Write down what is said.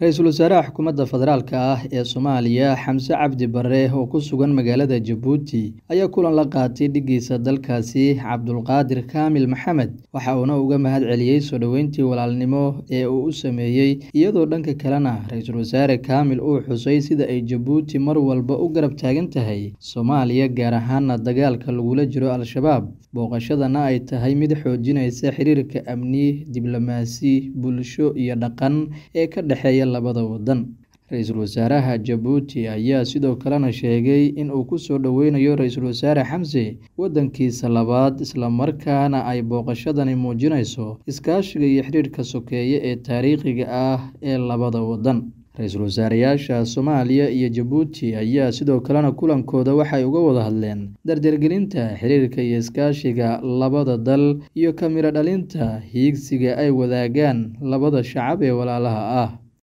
ra-iisul wasaaraha xukuumadda federaalk ah ee soomaaliya xamse cabdi bare oo ku sugan magaalada jabuuti ayaa kulan la qaatay dhigiisa dalkaasi cabdulqaadir kaamil maxamed waxa uuna uga mahad celiyey soo dhoweyntii walaalnimo ee uu u sameeyey iyadoo dhanka kalena ra-iisul wasaare kaamil uu xusay sida ay jabuuti mar walba u garab taagan tahay soomaaliya gaar ahaana dagaalka lagula jiro al-shabaab booqashadana ay tahay mid xoojinaysa xiriirka amni diblomaasi bulsho iyo dhaqan ee ka dhexeeya labada waddan ra-iisul wasaaraha jabuuti ayaa sidoo kalena sheegay in uu ku soo dhoweynayo ra-iisul wasaare xamse waddankiisa labaad islamarkaana ay booqashadani muujinayso iskaashiga iyo xidhiirhka sokeeye ee taariikhiga ah ee labada waddan ra-iisul wasaarayaasha soomaaliya iyo jabuuti ayaa sidoo kalena kulankooda waxay uga wada hadleen dardargelinta xiriirka iyo iskaashiga labada dal iyo kamiro dhalinta hiigsiga ay wadaagaan labada shacab ee walaalaha ah